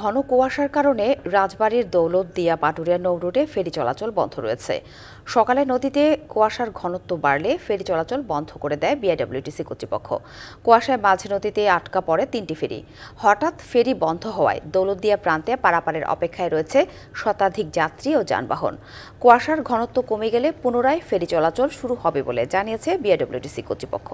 ঘন কুয়াশার কারণে রাজবাড়ির দৌলত দিয়া পাটুরিয়া নৌরুটে ফেরি চলাচল বন্ধ রয়েছে সকালে নদীতে কুয়াশার ঘনত্ব বাড়লে ফেরি চলাচল বন্ধ করে দেয় বিআইডব্লিউটিসি কর্তৃপক্ষ কুয়াশায় মাঝে নদীতে আটকা পড়ে তিনটি ফেরি হঠাৎ ফেরি বন্ধ হওয়ায় দৌলতদিয়া প্রান্তে পারাপারের অপেক্ষায় রয়েছে শতাধিক যাত্রী ও যানবাহন কুয়াশার ঘনত্ব কমে গেলে পুনরায় ফেরি চলাচল শুরু হবে বলে জানিয়েছে বিআইডব্লিউটিসি কর্তৃপক্ষ